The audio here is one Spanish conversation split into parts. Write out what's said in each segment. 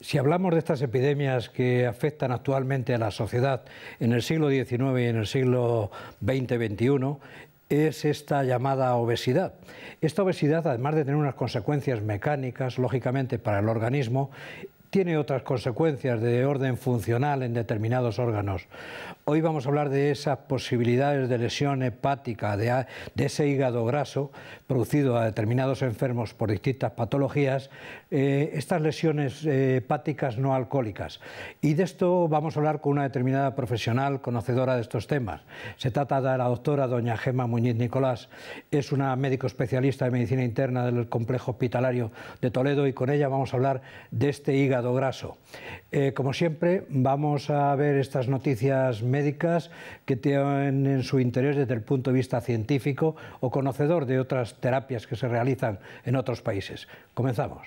Si hablamos de estas epidemias que afectan actualmente a la sociedad en el siglo XIX y en el siglo XX-XXI, es esta llamada obesidad. Esta obesidad, además de tener unas consecuencias mecánicas, lógicamente, para el organismo, tiene otras consecuencias de orden funcional en determinados órganos. Hoy vamos a hablar de esas posibilidades de lesión hepática, de, ese hígado graso producido a determinados enfermos por distintas patologías, eh, estas lesiones eh, hepáticas no alcohólicas. Y de esto vamos a hablar con una determinada profesional conocedora de estos temas. Se trata de la doctora doña Gema Muñiz Nicolás, es una médico especialista de medicina interna del complejo hospitalario de Toledo y con ella vamos a hablar de este hígado graso. Eh, como siempre, vamos a ver estas noticias médicas que tienen en su interés desde el punto de vista científico o conocedor de otras terapias que se realizan en otros países. Comenzamos.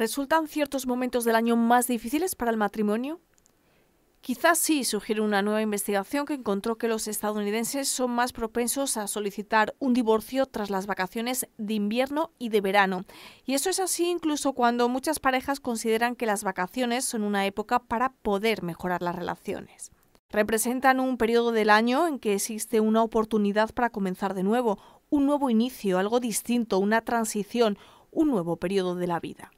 ¿Resultan ciertos momentos del año más difíciles para el matrimonio? Quizás sí sugiere una nueva investigación que encontró que los estadounidenses son más propensos a solicitar un divorcio tras las vacaciones de invierno y de verano. Y eso es así incluso cuando muchas parejas consideran que las vacaciones son una época para poder mejorar las relaciones. Representan un periodo del año en que existe una oportunidad para comenzar de nuevo, un nuevo inicio, algo distinto, una transición, un nuevo periodo de la vida.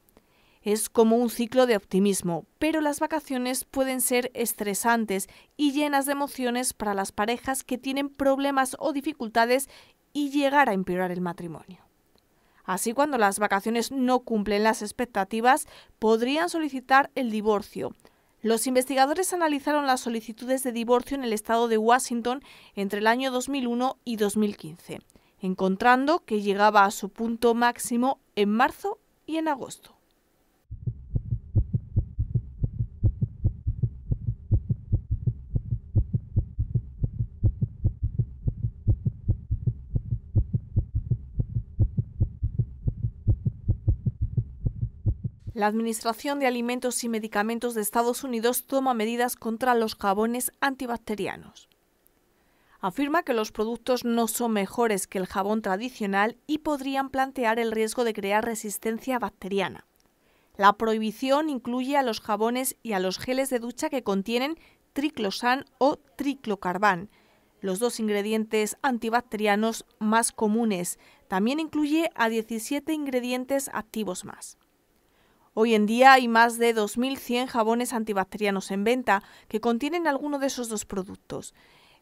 Es como un ciclo de optimismo, pero las vacaciones pueden ser estresantes y llenas de emociones para las parejas que tienen problemas o dificultades y llegar a empeorar el matrimonio. Así, cuando las vacaciones no cumplen las expectativas, podrían solicitar el divorcio. Los investigadores analizaron las solicitudes de divorcio en el estado de Washington entre el año 2001 y 2015, encontrando que llegaba a su punto máximo en marzo y en agosto. La Administración de Alimentos y Medicamentos de Estados Unidos toma medidas contra los jabones antibacterianos. Afirma que los productos no son mejores que el jabón tradicional y podrían plantear el riesgo de crear resistencia bacteriana. La prohibición incluye a los jabones y a los geles de ducha que contienen triclosan o triclocarbán, los dos ingredientes antibacterianos más comunes. También incluye a 17 ingredientes activos más. Hoy en día hay más de 2.100 jabones antibacterianos en venta que contienen alguno de esos dos productos.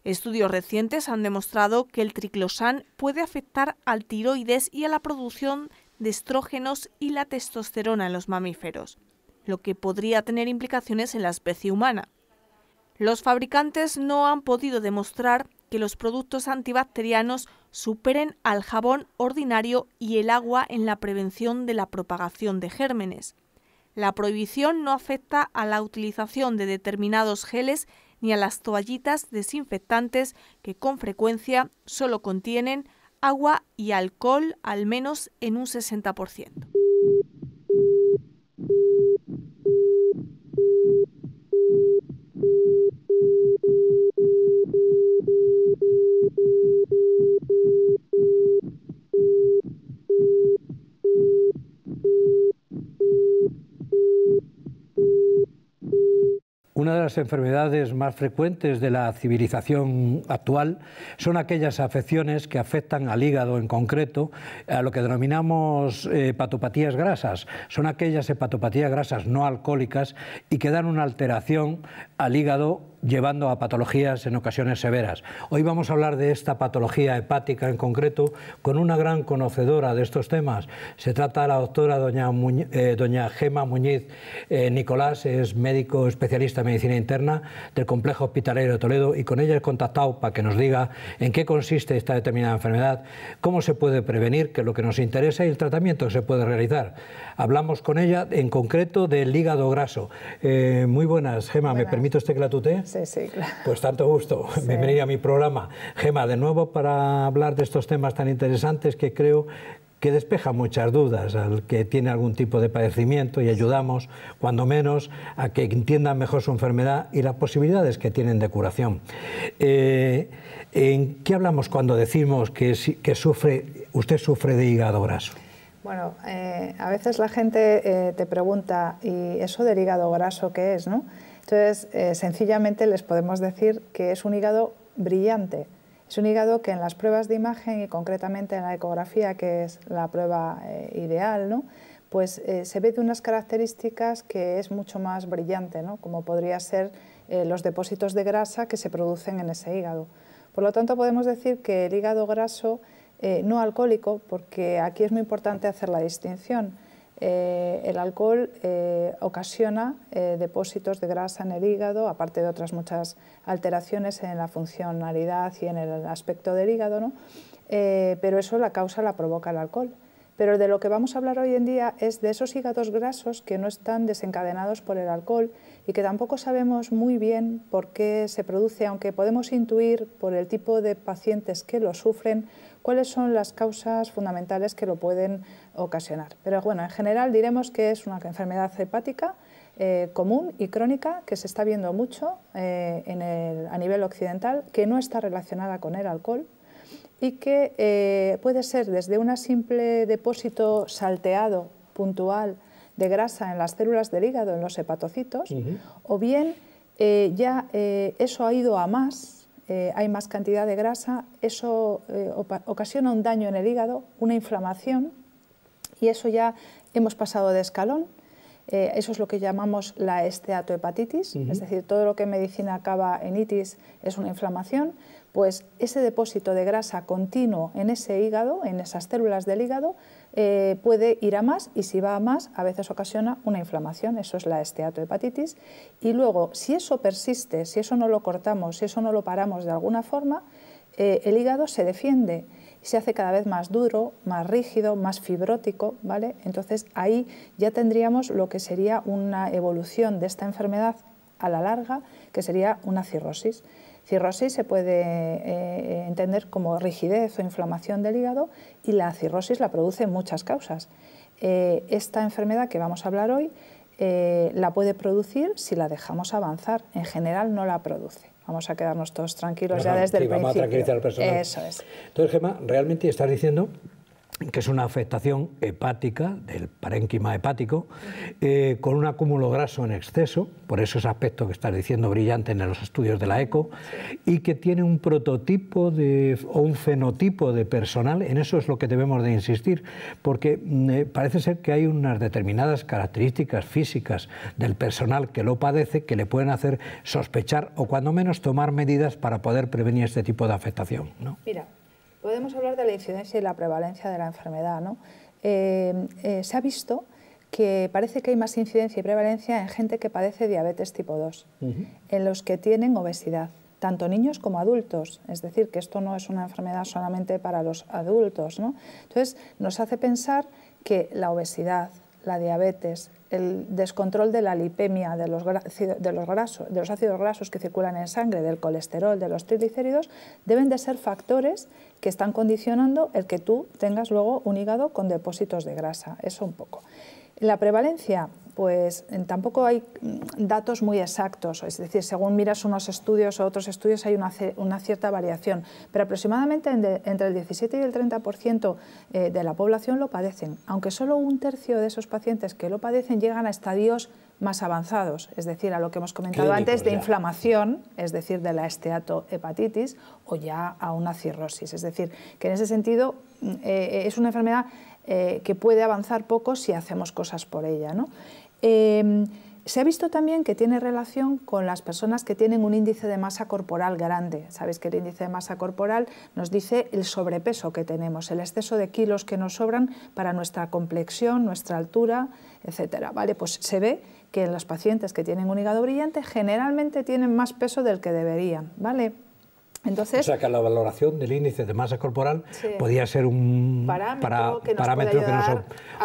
Estudios recientes han demostrado que el triclosan puede afectar al tiroides y a la producción de estrógenos y la testosterona en los mamíferos, lo que podría tener implicaciones en la especie humana. Los fabricantes no han podido demostrar que los productos antibacterianos superen al jabón ordinario y el agua en la prevención de la propagación de gérmenes. La prohibición no afecta a la utilización de determinados geles ni a las toallitas desinfectantes que con frecuencia solo contienen agua y alcohol al menos en un 60%. Una de las enfermedades más frecuentes de la civilización actual son aquellas afecciones que afectan al hígado en concreto, a lo que denominamos hepatopatías eh, grasas. Son aquellas hepatopatías grasas no alcohólicas y que dan una alteración al hígado llevando a patologías en ocasiones severas. Hoy vamos a hablar de esta patología hepática en concreto con una gran conocedora de estos temas. Se trata de la doctora doña, eh, doña Gema Muñiz eh, Nicolás, es médico especialista en medicina interna del Complejo hospitalero de Toledo y con ella he contactado para que nos diga en qué consiste esta determinada enfermedad, cómo se puede prevenir, que es lo que nos interesa y el tratamiento que se puede realizar. Hablamos con ella en concreto del hígado graso. Eh, muy buenas, Gema, ¿me permito este que pues tanto gusto. Bienvenida a mi programa. Gema, de nuevo para hablar de estos temas tan interesantes que creo que despeja muchas dudas al que tiene algún tipo de padecimiento y ayudamos, cuando menos, a que entiendan mejor su enfermedad y las posibilidades que tienen de curación. Eh, ¿En qué hablamos cuando decimos que, que sufre, usted sufre de hígado graso? Bueno, eh, a veces la gente eh, te pregunta, ¿y eso del hígado graso qué es? ¿no? Entonces, eh, sencillamente les podemos decir que es un hígado brillante. Es un hígado que en las pruebas de imagen y concretamente en la ecografía, que es la prueba eh, ideal, pues eh, se ve de unas características que es mucho más brillante, como podría ser los depósitos de grasa que se producen en ese hígado. Por lo tanto, podemos decir que el hígado graso no alcohólico, porque aquí es muy importante hacer la distinción, eh, el alcohol eh, ocasiona eh, depósitos de grasa en el hígado, aparte de otras muchas alteraciones en la funcionalidad y en el aspecto del hígado, pero eso la causa la provoca el alcohol. Pero de lo que vamos a hablar hoy en día es de esos hígados grasos que no están desencadenados por el alcohol y que tampoco sabemos muy bien por qué se produce, aunque podemos intuir por el tipo de pacientes que lo sufren, cuáles son las causas fundamentales que lo pueden ocasionar. Pero bueno, en general diremos que es una enfermedad hepática eh, común y crónica que se está viendo mucho eh, a nivel occidental, que no está relacionada con el alcohol y que eh, puede ser desde un simple depósito salteado, puntual, de grasa en las células del hígado, en los hepatocitos, o bien ya eso ha ido a más, eh, hay más cantidad de grasa, eso eh, ocasiona un daño en el hígado, una inflamación, y eso ya hemos pasado de escalón. Eh, eso es lo que llamamos la esteatohepatitis, es decir, todo lo que en medicina acaba en itis es una inflamación pues ese depósito de grasa continuo en ese hígado, en esas células del hígado, eh, puede ir a más y si va a más a veces ocasiona una inflamación, eso es la esteatohepatitis. Y luego, si eso persiste, si eso no lo cortamos, si eso no lo paramos de alguna forma, eh, el hígado se defiende se hace cada vez más duro, más rígido, más fibrótico, ¿vale? Entonces ahí ya tendríamos lo que sería una evolución de esta enfermedad a la larga, que sería una cirrosis. Cirrosis se puede eh, entender como rigidez o inflamación del hígado y la cirrosis la produce muchas causas. Eh, esta enfermedad que vamos a hablar hoy eh, la puede producir si la dejamos avanzar. En general no la produce. Vamos a quedarnos todos tranquilos ya desde el principio. Vamos a tranquilizar al personal. Eso es. Entonces, realmente estás diciendo que es una afectación hepática del parénquima hepático, eh, con un acúmulo graso en exceso, por eso ese aspecto que estás diciendo brillante en los estudios de la ECO, y que tiene un prototipo de, o un fenotipo de personal, en eso es lo que debemos de insistir, porque mm, eh, parece ser que hay unas determinadas características físicas del personal que lo padece que le pueden hacer sospechar o cuando menos tomar medidas para poder prevenir este tipo de afectación. Mira, Podemos hablar de la incidencia y la prevalencia de la enfermedad. ¿no? Eh, eh, se ha visto que parece que hay más incidencia y prevalencia en gente que padece diabetes tipo 2, en los que tienen obesidad, tanto niños como adultos. Es decir, que esto no es una enfermedad solamente para los adultos. ¿no? Entonces, nos hace pensar que la obesidad, la diabetes, el descontrol de la lipemia, de los, de los, grasos, de los ácidos grasos que circulan en sangre, del colesterol, de los triglicéridos, deben de ser factores que están condicionando el que tú tengas luego un hígado con depósitos de grasa. Eso un poco. La prevalencia, pues tampoco hay datos muy exactos, es decir, según miras unos estudios o otros estudios hay una, cierta variación, pero aproximadamente entre el 17 y el 30% eh, de la población lo padecen, aunque solo un tercio de esos pacientes que lo padecen llegan a estadios más avanzados, es decir, a lo que hemos comentado antes de inflamación, es decir, de la esteatohepatitis o ya a una cirrosis. Es decir, que en ese sentido mm, eh, es una enfermedad eh, que puede avanzar poco si hacemos cosas por ella. ¿no? Em, se ha visto también que tiene relación con las personas que tienen un índice de masa corporal grande. Sabéis que el índice de masa corporal nos dice el sobrepeso que tenemos, el exceso de kilos que nos sobran para nuestra complexión, nuestra altura, etc. ¿Vale? Pues se ve que en los pacientes que tienen un hígado brillante generalmente tienen más peso del que deberían. ¿vale? o sea que la valoración del índice de masa corporal podía ser un parámetro que nos,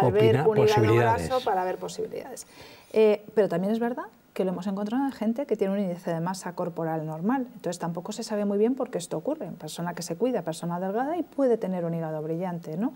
opina, posibilidades. para posibilidades. Eh, pero también es verdad que lo hemos encontrado en gente que tiene un índice de masa corporal normal. Entonces tampoco se sabe muy bien por qué esto ocurre. En Persona que se cuida, persona delgada y puede tener un hígado brillante, ¿no?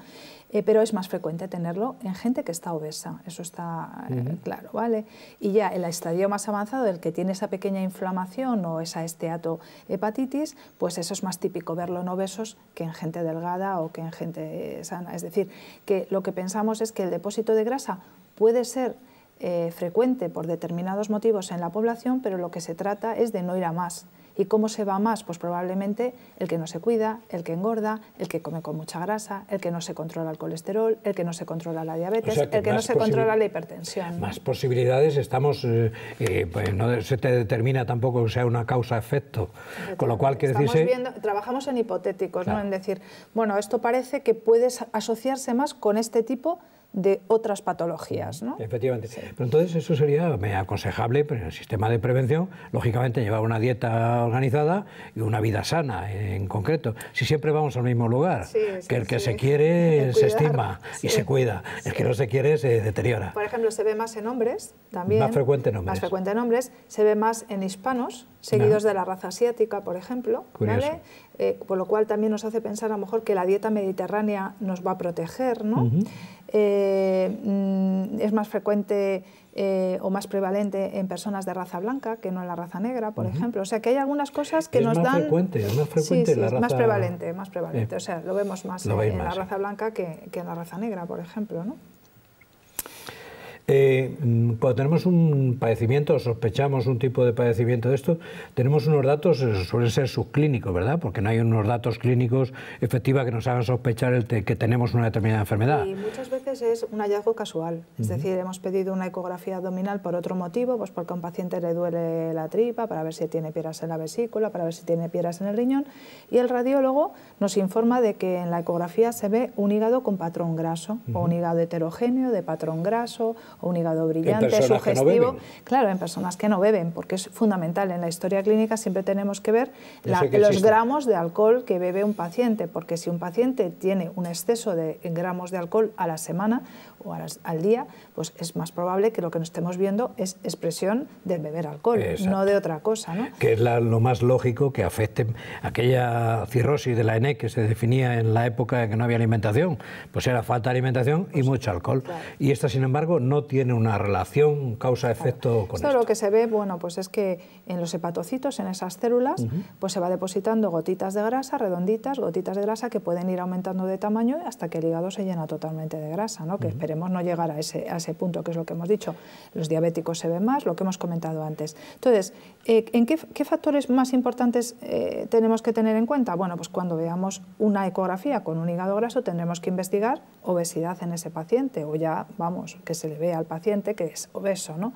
Eh, pero es más frecuente tenerlo en gente que está obesa, eso está eh, claro, ¿vale? Y ya el estadio más avanzado, el que tiene esa pequeña inflamación o esa esteatohepatitis, pues eso es más típico verlo en obesos que en gente delgada o que en gente eh, sana. Es decir, que lo que pensamos es que el depósito de grasa puede ser eh, frecuente por determinados motivos en la población, pero lo que se trata es de no ir a más. ¿Y cómo se va a más? Pues probablemente el que no se cuida, el que engorda, el que come con mucha grasa, el que no se controla el colesterol, el que no se controla la diabetes, el que no se controla la hipertensión. Más posibilidades estamos, eh, eh, pues no se te determina tampoco que sea una causa-efecto. Con lo cual, quiere decirse... Viendo, trabajamos en hipotéticos, ¿no? en decir, bueno, esto parece que puede asociarse más con este tipo de de otras patologías. ¿no? Efectivamente. Pero entonces eso sería aconsejable, pero en el sistema de prevención, lógicamente llevar una dieta organizada y una vida sana en concreto. Si siempre vamos al mismo lugar, que el que se quiere se estima y se cuida, el que no se quiere se deteriora. Por ejemplo, se ve más en hombres también. Más frecuente en hombres. Más frecuente en hombres. Se ve más en hispanos, seguidos de la raza asiática, por ejemplo. ¿vale? Eh, por lo cual también nos hace pensar a lo mejor que la dieta mediterránea nos va a proteger, ¿no? Eh, mm, es más frecuente eh, o más prevalente en personas de raza blanca que no en la raza negra, por ejemplo. O sea, que hay algunas cosas que nos dan... es más frecuente, más prevalente, más prevalente. Eh, o sea, lo vemos más en, la raza blanca que, que, en la raza negra, por ejemplo, ¿no? eh, mm, cuando tenemos un padecimiento, sospechamos un tipo de padecimiento de esto, tenemos unos datos, eh, suelen ser subclínicos, ¿verdad? Porque no hay unos datos clínicos efectivos que nos hagan sospechar que tenemos una determinada enfermedad. Y muchas veces es un hallazgo casual, es decir, hemos pedido una ecografía abdominal por otro motivo, pues porque a un paciente le duele la tripa, para ver si tiene piedras en la vesícula, para ver si tiene piedras en el riñón, y el radiólogo nos informa de que en la ecografía se ve un hígado con patrón graso, o un hígado heterogéneo de patrón graso, un hígado brillante, sugestivo. claro, en personas que no beben, porque es fundamental. En la historia clínica siempre tenemos que ver los gramos de alcohol que bebe un paciente, porque si un paciente tiene un exceso de gramos de alcohol a la semana, horas al día, pues es más probable que lo que nos estemos viendo es expresión de beber alcohol, no de otra cosa. Que es lo más lógico que afecte aquella cirrosis de la ENE que se definía en la época en que no había alimentación, pues era falta de alimentación y mucho alcohol. Y esta, sin embargo, no tiene una relación causa-efecto con esto. lo que se ve, bueno, pues es que en los hepatocitos, en esas células, pues se va depositando gotitas de grasa, redonditas, gotitas de grasa que pueden ir aumentando de tamaño hasta que el hígado se llena totalmente de grasa, ¿no? Queremos no llegar a ese, ese punto, que es lo que hemos dicho. Los diabéticos se ven más, lo que hemos comentado antes. Entonces, eh, ¿en qué, factores más importantes eh, tenemos que tener en cuenta? Bueno, pues cuando veamos una ecografía con un hígado graso tendremos que investigar obesidad en ese paciente o ya, vamos, que se le vea al paciente que es obeso, ¿no?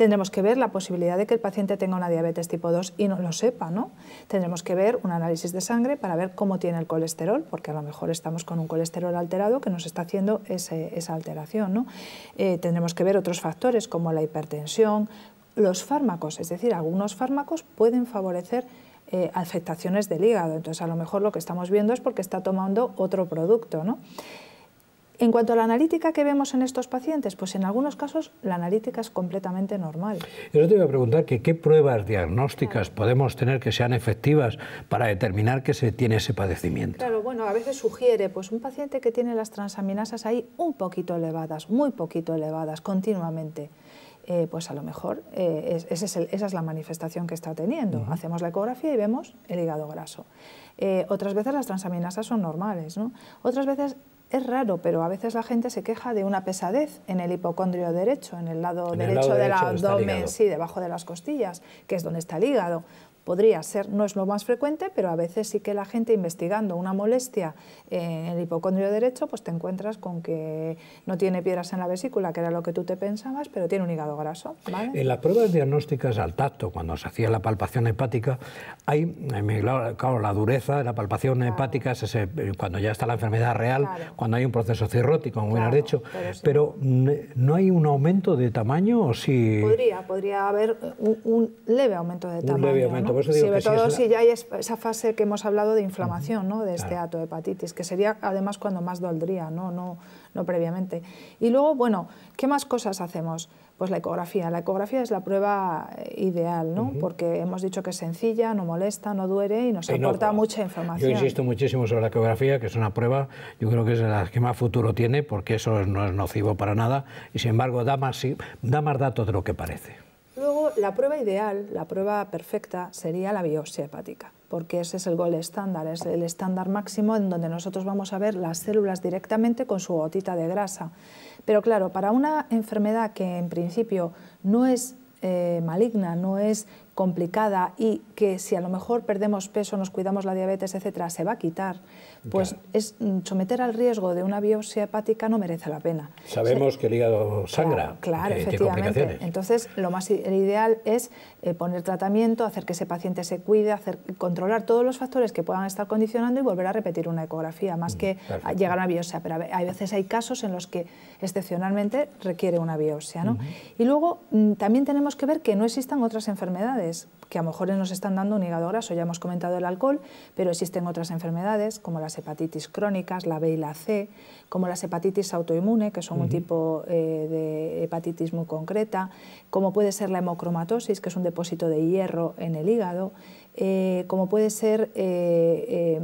Tendremos que ver la posibilidad de que el paciente tenga una diabetes tipo 2 y no lo sepa, ¿no? Tendremos que ver un análisis de sangre para ver cómo tiene el colesterol, porque a lo mejor estamos con un colesterol alterado que nos está haciendo esa alteración, ¿no? Eh, tendremos que ver otros factores como la hipertensión, los fármacos, es decir, algunos fármacos pueden favorecer eh, afectaciones del hígado, entonces a lo mejor lo que estamos viendo es porque está tomando otro producto, ¿no? En cuanto a la analítica que vemos en estos pacientes, pues en algunos casos la analítica es completamente normal. Yo te iba a preguntar que qué pruebas diagnósticas podemos tener que sean efectivas para determinar que se tiene ese padecimiento. Claro, bueno, a veces sugiere, pues un paciente que tiene las transaminasas ahí un poquito elevadas, muy poquito elevadas, continuamente. Eh, pues a lo mejor eh, esa es la manifestación que está teniendo. Hacemos la ecografía y vemos el hígado graso. Eh, otras veces las transaminasas son normales, ¿no? Otras veces es raro, pero a veces la gente se queja de una pesadez en el hipocondrio derecho, en el lado, derecho, derecho del abdomen, sí, debajo de las costillas, que es donde está el hígado. Podría ser, no es lo más frecuente, pero a veces sí que la gente investigando una molestia en el hipocondrio derecho, pues te encuentras con que no tiene piedras en la vesícula, que era lo que tú te pensabas, pero tiene un hígado graso. En las pruebas diagnósticas al tacto, cuando se hacía la palpación hepática, hay, claro, la dureza de la palpación hepática es eh, cuando ya está la enfermedad real, cuando hay un proceso cirrótico, como has dicho, pero, ¿no hay un aumento de tamaño o si...? Podría, podría haber eh, un, leve aumento de tamaño. Un leve aumento sobre todo si, ya hay esa fase que hemos hablado de inflamación, de este de hepatitis, que sería además cuando más doldría, ¿no? No, no previamente. Y luego, bueno, ¿qué más cosas hacemos? Pues la ecografía. La ecografía es la prueba eh, ideal, ¿no? Porque hemos dicho que es sencilla, no molesta, no duele y nos aporta mucha información. Yo insisto muchísimo sobre la ecografía, que es una prueba, yo creo que es la que más futuro tiene, porque eso no es nocivo para nada y sin embargo da más, da más datos de lo que parece. Luego, la prueba ideal, la prueba perfecta, sería la biopsia hepática, porque ese es el gol estándar, es el estándar máximo en donde nosotros vamos a ver las células directamente con su gotita de grasa. Pero claro, para una enfermedad que en principio no es eh, maligna, no es complicada y que si a lo mejor perdemos peso, nos cuidamos la diabetes, etcétera, se va a quitar, pues es mm, someter al riesgo de una biopsia hepática no merece la pena. Sabemos que el hígado sangra. Claro, efectivamente. Entonces, lo más ideal es eh, poner tratamiento, hacer que ese paciente se cuide, hacer, controlar todos los factores que puedan estar condicionando y volver a repetir una ecografía, más mm, que llegar a una biopsia. Pero a veces hay casos en los que excepcionalmente requiere una biopsia. Y luego mm, también tenemos que ver que no existan otras enfermedades que a lo mejor nos están dando un hígado graso, ya hemos comentado el alcohol, pero existen otras enfermedades como las hepatitis crónicas, la B y la C, como las hepatitis autoinmune, que son un tipo eh, de hepatitis muy concreta, como puede ser la hemocromatosis, que es un depósito de hierro en el hígado, eh, como puede ser eh,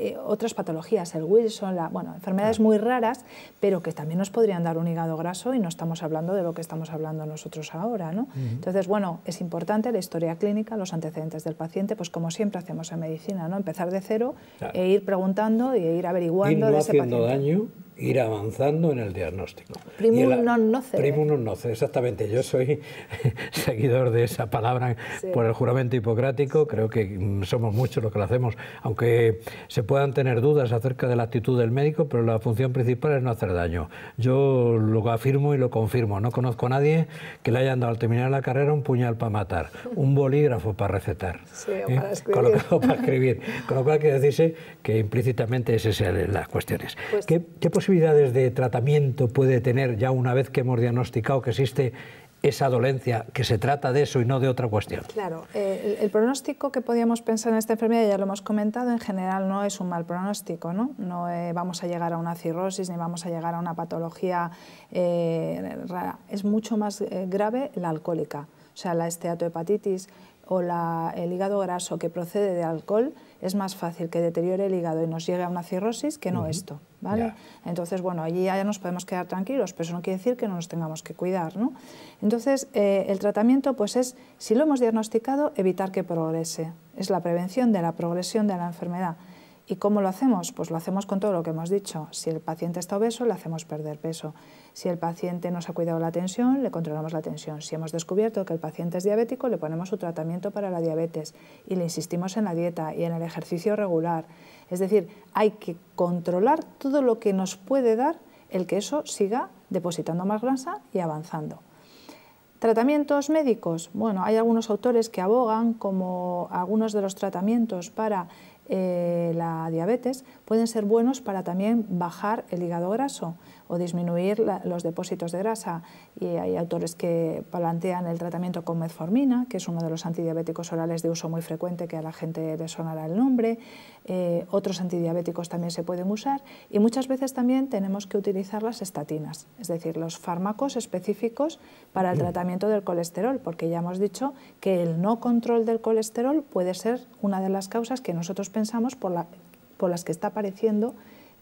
eh, otras patologías, el Wilson, la, bueno, enfermedades muy raras, pero que también nos podrían dar un hígado graso y no estamos hablando de lo que estamos hablando nosotros ahora. ¿no? Entonces, bueno, es importante la historia clínica, los antecedentes del paciente, pues como siempre hacemos en medicina, ¿no? empezar de cero e ir preguntando e ir averiguando de ese haciendo daño ir avanzando en el diagnóstico. Primum non noce. Primum non noce, exactamente. Yo soy seguidor de esa palabra por el juramento hipocrático. Creo que mm, somos muchos los que lo hacemos, aunque se puedan tener dudas acerca de la actitud del médico, pero la función principal es no hacer daño. Yo lo afirmo y lo confirmo. No conozco a nadie que le hayan dado al terminar la carrera un puñal para matar, un bolígrafo para recetar, sí, ¿eh? para, escribir. Con lo cual, para escribir. Con lo cual, decirse que implícitamente esas son las cuestiones. Pues qué posibilidades de tratamiento puede tener ya una vez que hemos diagnosticado que existe esa dolencia, que se trata de eso y no de otra cuestión. Claro, eh, el, pronóstico que podíamos pensar en esta enfermedad, ya lo hemos comentado, en general no es un mal pronóstico, no, no eh, vamos a llegar a una cirrosis ni vamos a llegar a una patología eh, rara. Es mucho más grave la alcohólica, o sea, la esteatohepatitis o la, el hígado graso que procede de alcohol es más fácil que deteriore el hígado y nos llegue a una cirrosis que no esto. ¿vale? Entonces, bueno, allí ya nos podemos quedar tranquilos, pero eso no quiere decir que no nos tengamos que cuidar. ¿no? Entonces, eh, el tratamiento pues es, si lo hemos diagnosticado, evitar que progrese. Es la prevención de la progresión de la enfermedad. ¿Y cómo lo hacemos? Pues lo hacemos con todo lo que hemos dicho. Si el paciente está obeso, le hacemos perder peso. Si el paciente nos ha cuidado la tensión, le controlamos la tensión. Si hemos descubierto que el paciente es diabético, le ponemos su tratamiento para la diabetes y le insistimos en la dieta y en el ejercicio regular. Es decir, hay que controlar todo lo que nos puede dar el que eso siga depositando más grasa y avanzando. Tratamientos médicos. Bueno, hay algunos autores que abogan como algunos de los tratamientos para eh, la diabetes, pueden ser buenos para también bajar el hígado graso o disminuir los depósitos de grasa. Y hay autores que plantean el tratamiento con metformina, que es uno de los antidiabéticos orales de uso muy frecuente que a la gente le sonará el nombre. Eh, otros antidiabéticos también se pueden usar y muchas veces también tenemos que utilizar las estatinas, es decir, los fármacos específicos para el tratamiento del colesterol, porque ya hemos dicho que el no control del colesterol puede ser una de las causas que nosotros pensamos por las que está apareciendo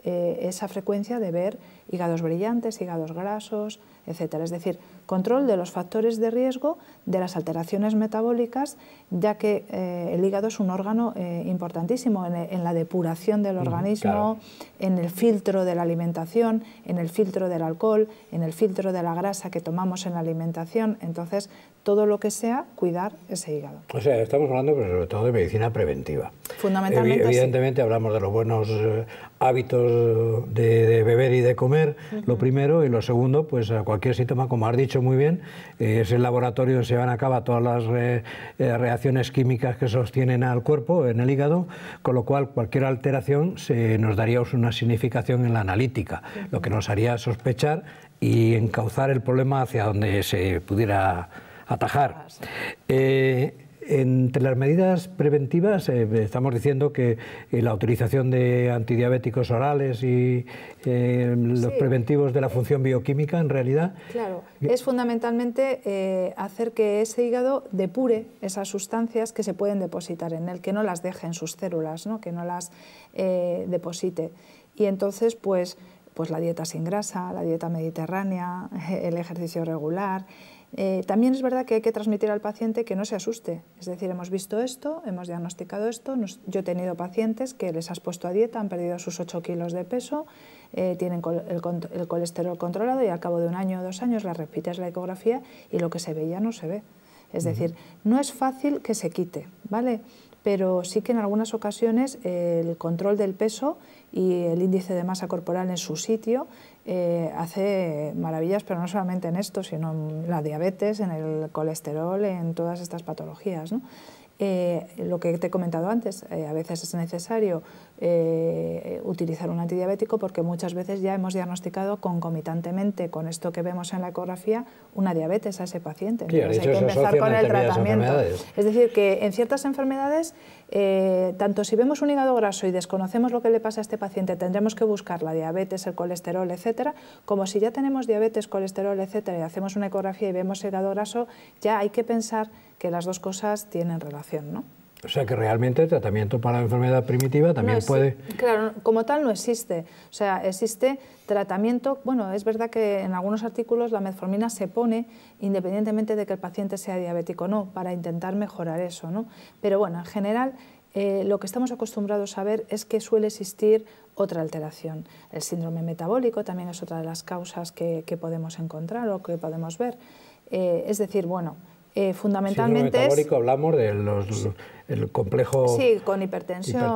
eh, esa frecuencia de ver hígados brillantes, hígados grasos, etc. Es decir, control de los factores de riesgo de las alteraciones metabólicas, ya que eh, el hígado es un órgano eh, importantísimo en, la depuración del organismo, en el filtro de la alimentación, en el filtro del alcohol, en el filtro de la grasa que tomamos en la alimentación. Entonces, todo lo que sea cuidar ese hígado. O sea, estamos hablando sobre todo de medicina preventiva. Fundamentalmente evidentemente hablamos de los buenos eh, hábitos de, beber y de comer, lo primero, y lo segundo, pues a cualquier síntoma, como has dicho muy bien, eh, es el laboratorio donde se van a cabo todas las eh, reacciones químicas que sostienen al cuerpo, en el hígado, con lo cual cualquier alteración se nos daría una significación en la analítica, lo que nos haría sospechar y encauzar el problema hacia donde se pudiera atajar. Entre las medidas preventivas eh, estamos diciendo que eh, la utilización de antidiabéticos orales y eh, los preventivos de la función bioquímica, en realidad. Claro, es fundamentalmente hacer que ese hígado depure esas sustancias que se pueden depositar en él, que no las deje en sus células, ¿no? que no las deposite. Y entonces, pues, pues la dieta sin grasa, la dieta mediterránea, el ejercicio regular. Eh, también es verdad que hay que transmitir al paciente que no se asuste, es decir, hemos visto esto, hemos diagnosticado esto, yo he tenido pacientes que les has puesto a dieta, han perdido sus 8 kilos de peso, eh, tienen el, colesterol controlado y al cabo de un año o dos años la repites la ecografía y lo que se ve ya no se ve. Es decir, no es fácil que se quite, ¿vale? Pero sí que en algunas ocasiones el control del peso y el índice de masa corporal en su sitio eh, hace maravillas, pero no solamente en esto, sino en la diabetes, en el colesterol, en todas estas patologías. Eh, lo que te he comentado antes, eh, a veces es necesario eh, utilizar un antidiabético porque muchas veces ya hemos diagnosticado concomitantemente con esto que vemos en la ecografía una diabetes a ese paciente. hay que empezar con el tratamiento. Es decir, que en ciertas enfermedades, eh, tanto si vemos un hígado graso y desconocemos lo que le pasa a este paciente, tendremos que buscar la diabetes, el colesterol, etcétera, como si ya tenemos diabetes, colesterol, etcétera, y hacemos una ecografía y vemos hígado graso, ya hay que pensar que las dos cosas tienen relación, ¿no? O sea que realmente el tratamiento para la enfermedad primitiva también puede... Claro, como tal no existe. O sea, existe tratamiento... Bueno, es verdad que en algunos artículos la metformina se pone independientemente de que el paciente sea diabético o no, para intentar mejorar eso, ¿no? Pero bueno, en general eh, lo que estamos acostumbrados a ver es que suele existir otra alteración. El síndrome metabólico también es otra de las causas que, podemos encontrar o que podemos ver. Eh, es decir, bueno... Eh, fundamentalmente síndrome metabólico hablamos de los el complejo... Sí, con hipertensión,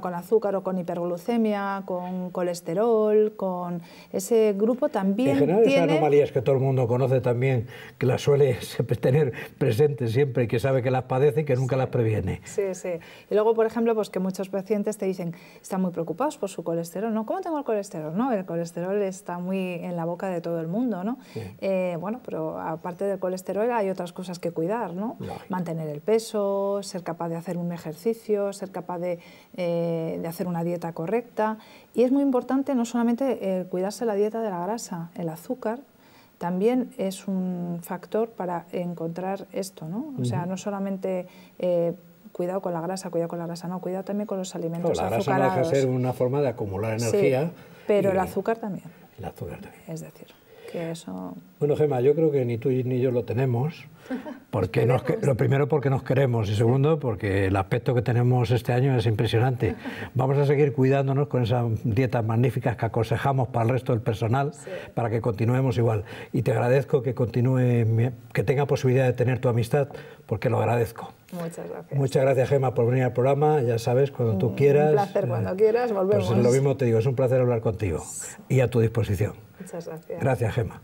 Con, azúcar o con hiperglucemia, con colesterol, con ese grupo también En general esas anomalías que todo el mundo conoce también, que las suele tener presentes siempre, y que sabe que las padece y que nunca las previene. Sí, sí. Y luego, por ejemplo, pues que muchos pacientes te dicen, están muy preocupados por su colesterol, ¿no? ¿Cómo tengo el colesterol? No, el colesterol está muy en la boca de todo el mundo, ¿no? Eh, bueno, pero aparte del colesterol hay otras cosas que cuidar, ¿no? Mantener el peso, ser ser capaz de hacer un ejercicio, ser capaz eh, de, hacer una dieta correcta. Y es muy importante no solamente eh, cuidarse la dieta de la grasa, el azúcar también es un factor para encontrar esto, ¿no? O sea, no solamente eh, cuidado con la grasa, cuidado con la grasa, no, cuidado también con los alimentos la grasa deja ser una forma de acumular energía. pero el azúcar también. El azúcar también. Es decir... Bueno, Gemma, yo creo que ni tú ni yo lo tenemos. Porque lo primero porque nos queremos y segundo porque el aspecto que tenemos este año es impresionante. Vamos a seguir cuidándonos con esas dietas magníficas que aconsejamos para el resto del personal para que continuemos igual. Y te agradezco que continúe, que tenga posibilidad de tener tu amistad porque lo agradezco. Muchas gracias. Muchas gracias, Gema, por venir al programa. Ya sabes, cuando tú quieras. Un placer, cuando eh, quieras, volvemos. Pues lo mismo te digo, es un placer hablar contigo y a tu disposición. Muchas gracias. Gracias, Gemma.